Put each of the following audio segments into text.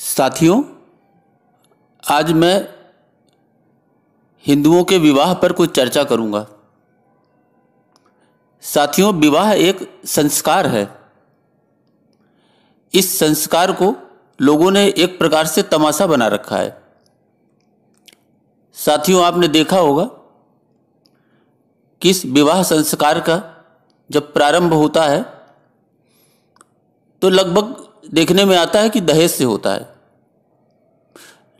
साथियों आज मैं हिंदुओं के विवाह पर कुछ चर्चा करूंगा साथियों विवाह एक संस्कार है इस संस्कार को लोगों ने एक प्रकार से तमाशा बना रखा है साथियों आपने देखा होगा कि इस विवाह संस्कार का जब प्रारंभ होता है तो लगभग देखने में आता है कि दहेज से होता है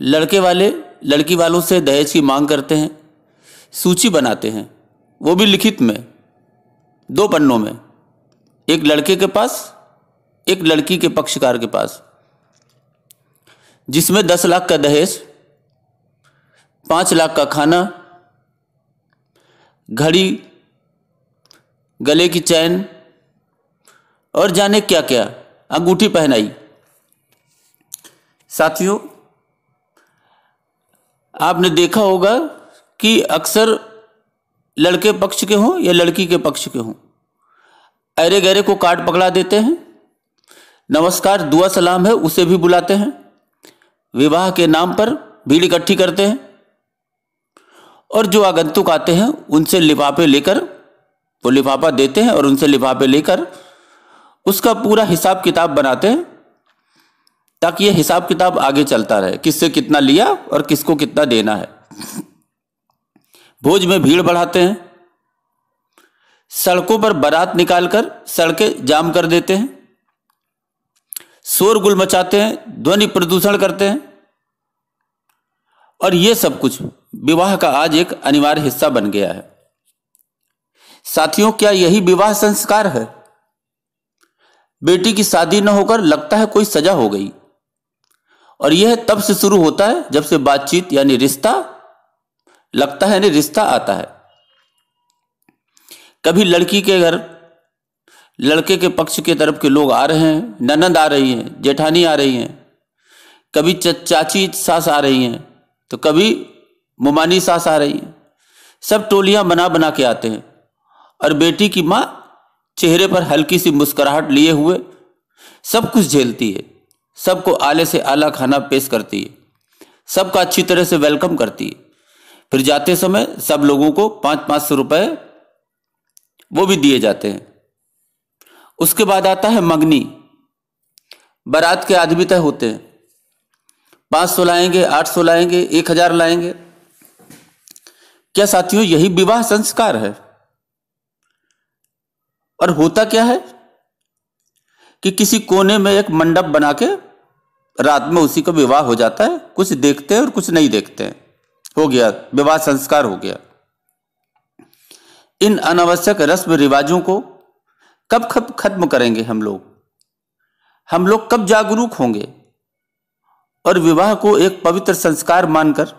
लड़के वाले लड़की वालों से दहेज की मांग करते हैं सूची बनाते हैं वो भी लिखित में दो पन्नों में एक लड़के के पास एक लड़की के पक्षकार के पास जिसमें दस लाख का दहेज पांच लाख का खाना घड़ी गले की चैन और जाने क्या क्या अंगूठी पहनाई साथियों आपने देखा होगा कि अक्सर लड़के पक्ष के हों या लड़की के पक्ष के हों अरे गहरे को काट पकड़ा देते हैं नमस्कार दुआ सलाम है उसे भी बुलाते हैं विवाह के नाम पर भीड़ इकट्ठी करते हैं और जो आगंतुक आते हैं उनसे लिफाफे लेकर वो लिफाफा देते हैं और उनसे लिफाफे लेकर उसका पूरा हिसाब किताब बनाते हैं ताकि यह हिसाब किताब आगे चलता रहे किससे कितना लिया और किसको कितना देना है भोज में भीड़ बढ़ाते हैं सड़कों पर बारात निकालकर सड़कें जाम कर देते हैं शोरगुल मचाते हैं ध्वनि प्रदूषण करते हैं और ये सब कुछ विवाह का आज एक अनिवार्य हिस्सा बन गया है साथियों क्या यही विवाह संस्कार है बेटी की शादी न होकर लगता है कोई सजा हो गई और यह तब से शुरू होता है जब से बातचीत यानी रिश्ता लगता है यानी रिश्ता आता है कभी लड़की के घर लड़के के पक्ष के तरफ के लोग आ रहे हैं ननद आ रही हैं जेठानी आ रही हैं कभी चाची सास आ रही हैं तो कभी मुमानी सास आ रही हैं सब टोलियां बना बना के आते हैं और बेटी की माँ चेहरे पर हल्की सी मुस्कुराहट लिए हुए सब कुछ झेलती है सबको आले से आला खाना पेश करती है सबका अच्छी तरह से वेलकम करती है फिर जाते समय सब लोगों को पांच पांच सौ रुपए वो भी दिए जाते हैं उसके बाद आता है मगनी बारात के आदमी तय होते हैं पांच सौ लाएंगे आठ सौ लाएंगे एक हजार लाएंगे क्या साथियों यही विवाह संस्कार है और होता क्या है कि किसी कोने में एक मंडप बना के रात में उसी का विवाह हो जाता है कुछ देखते हैं और कुछ नहीं देखते हैं हो गया विवाह संस्कार हो गया इन अनावश्यक रस्म रिवाजों को कब कब खत्म करेंगे हम लोग हम लोग कब जागरूक होंगे और विवाह को एक पवित्र संस्कार मानकर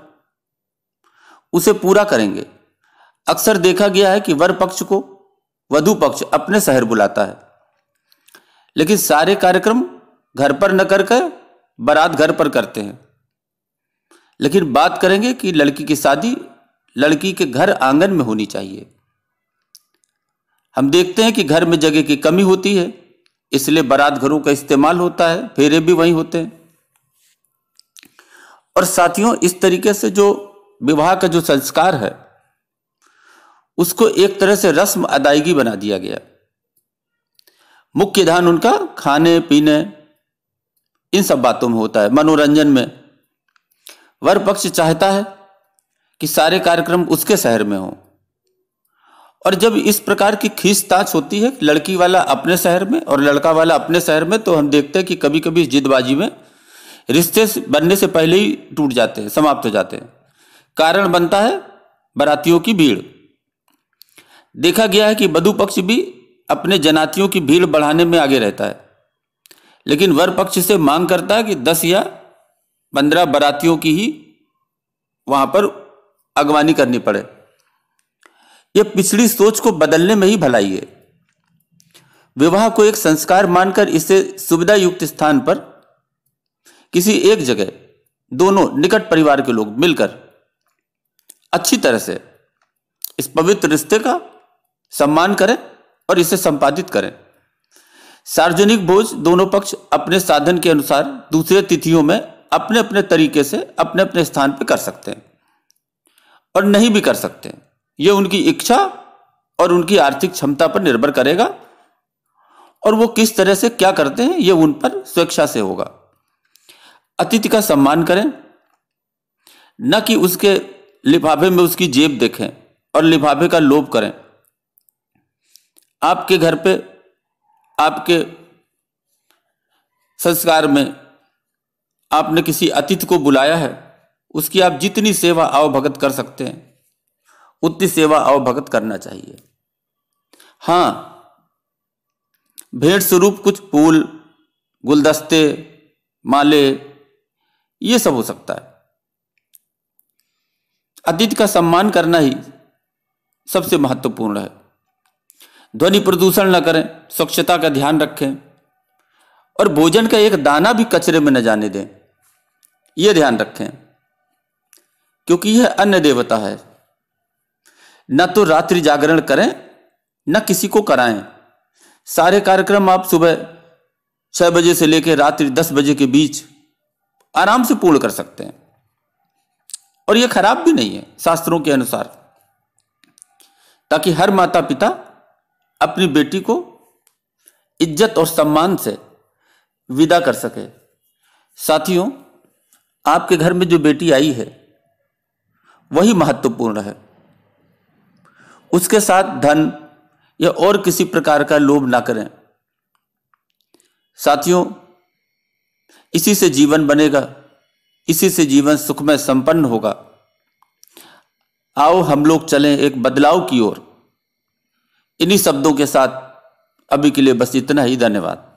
उसे पूरा करेंगे अक्सर देखा गया है कि वर पक्ष को वधु पक्ष अपने शहर बुलाता है लेकिन सारे कार्यक्रम घर पर न करके बारात घर पर करते हैं लेकिन बात करेंगे कि लड़की की शादी लड़की के घर आंगन में होनी चाहिए हम देखते हैं कि घर में जगह की कमी होती है इसलिए बारात घरों का इस्तेमाल होता है फेरे भी वहीं होते हैं और साथियों इस तरीके से जो विवाह का जो संस्कार है उसको एक तरह से रस्म अदायगी बना दिया गया मुख्य ध्यान उनका खाने पीने इन सब बातों में होता है मनोरंजन में वर पक्ष चाहता है कि सारे कार्यक्रम उसके शहर में हो और जब इस प्रकार की खींचताछ होती है लड़की वाला अपने शहर में और लड़का वाला अपने शहर में तो हम देखते हैं कि कभी कभी जिदबाजी में रिश्ते बनने से पहले ही टूट जाते हैं समाप्त हो जाते हैं कारण बनता है बरातियों की भीड़ देखा गया है कि बधु पक्ष भी अपने जनातियों की भीड़ बढ़ाने में आगे रहता है लेकिन वर पक्ष से मांग करता है कि दस या पंद्रह बरातियों की ही वहां पर अगवानी करनी पड़े यह पिछड़ी सोच को बदलने में ही भलाई है विवाह को एक संस्कार मानकर इसे सुविधा युक्त स्थान पर किसी एक जगह दोनों निकट परिवार के लोग मिलकर अच्छी तरह से इस पवित्र रिश्ते का सम्मान करें और इसे संपादित करें सार्वजनिक भोज दोनों पक्ष अपने साधन के अनुसार दूसरे तिथियों में अपने अपने तरीके से अपने अपने स्थान पर कर सकते हैं और नहीं भी कर सकते ये उनकी इच्छा और उनकी आर्थिक क्षमता पर निर्भर करेगा और वो किस तरह से क्या करते हैं यह उन पर स्वेच्छा से होगा अतिथि का सम्मान करें न कि उसके लिफाफे में उसकी जेब देखें और लिफाफे का लोभ करें आपके घर पे आपके संस्कार में आपने किसी अतिथि को बुलाया है उसकी आप जितनी सेवा अवभगत कर सकते हैं उतनी सेवा अवभगत करना चाहिए हाँ भेंट स्वरूप कुछ फूल गुलदस्ते माले ये सब हो सकता है अतिथि का सम्मान करना ही सबसे महत्वपूर्ण है ध्वनि प्रदूषण न करें स्वच्छता का ध्यान रखें और भोजन का एक दाना भी कचरे में न जाने दें यह ध्यान रखें क्योंकि यह अन्य देवता है न तो रात्रि जागरण करें न किसी को कराएं सारे कार्यक्रम आप सुबह छह बजे से लेकर रात्रि दस बजे के बीच आराम से पूर्ण कर सकते हैं और यह खराब भी नहीं है शास्त्रों के अनुसार ताकि हर माता पिता अपनी बेटी को इज्जत और सम्मान से विदा कर सके साथियों आपके घर में जो बेटी आई है वही महत्वपूर्ण है उसके साथ धन या और किसी प्रकार का लोभ ना करें साथियों इसी से जीवन बनेगा इसी से जीवन सुखमय संपन्न होगा आओ हम लोग चलें एक बदलाव की ओर इन्हीं शब्दों के साथ अभी के लिए बस इतना ही धन्यवाद